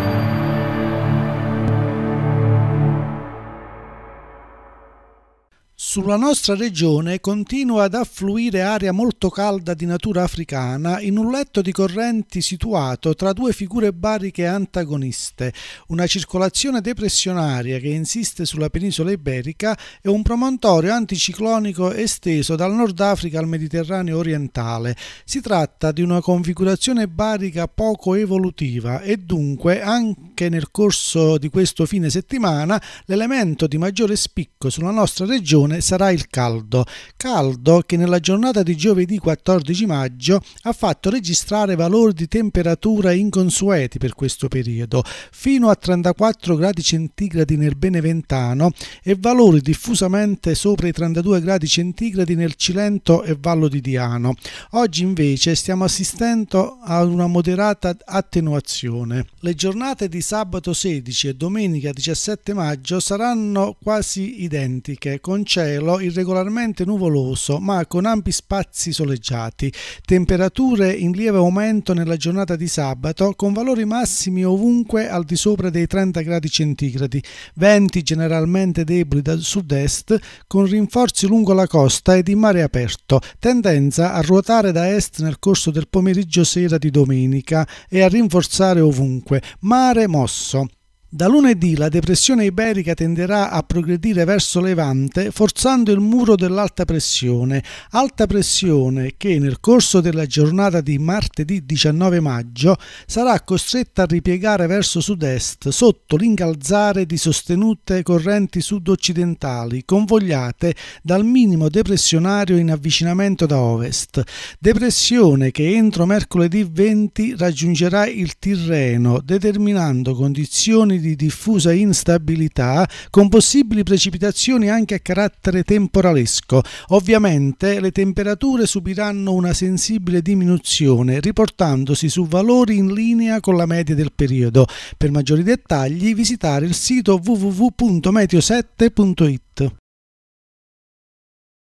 Bye. Sulla nostra regione continua ad affluire aria molto calda di natura africana in un letto di correnti situato tra due figure bariche antagoniste, una circolazione depressionaria che insiste sulla penisola iberica e un promontorio anticiclonico esteso dal Nord Africa al Mediterraneo orientale. Si tratta di una configurazione barica poco evolutiva e dunque anche nel corso di questo fine settimana l'elemento di maggiore spicco sulla nostra regione sarà il caldo, caldo che nella giornata di giovedì 14 maggio ha fatto registrare valori di temperatura inconsueti per questo periodo, fino a 34 gradi centigradi nel Beneventano e valori diffusamente sopra i 32 gradi centigradi nel Cilento e Vallo di Diano. Oggi invece stiamo assistendo ad una moderata attenuazione. Le giornate di sabato 16 e domenica 17 maggio saranno quasi identiche, con cielo cielo irregolarmente nuvoloso ma con ampi spazi soleggiati, temperature in lieve aumento nella giornata di sabato con valori massimi ovunque al di sopra dei 30 gradi centigradi, venti generalmente deboli dal sud-est con rinforzi lungo la costa ed in mare aperto, tendenza a ruotare da est nel corso del pomeriggio sera di domenica e a rinforzare ovunque, mare mosso. Da lunedì la depressione iberica tenderà a progredire verso Levante forzando il muro dell'alta pressione, alta pressione che nel corso della giornata di martedì 19 maggio sarà costretta a ripiegare verso sud-est sotto l'incalzare di sostenute correnti sud-occidentali convogliate dal minimo depressionario in avvicinamento da ovest, depressione che entro mercoledì 20 raggiungerà il Tirreno determinando condizioni di diffusa instabilità con possibili precipitazioni anche a carattere temporalesco. Ovviamente le temperature subiranno una sensibile diminuzione, riportandosi su valori in linea con la media del periodo. Per maggiori dettagli visitare il sito www.meteosette.it.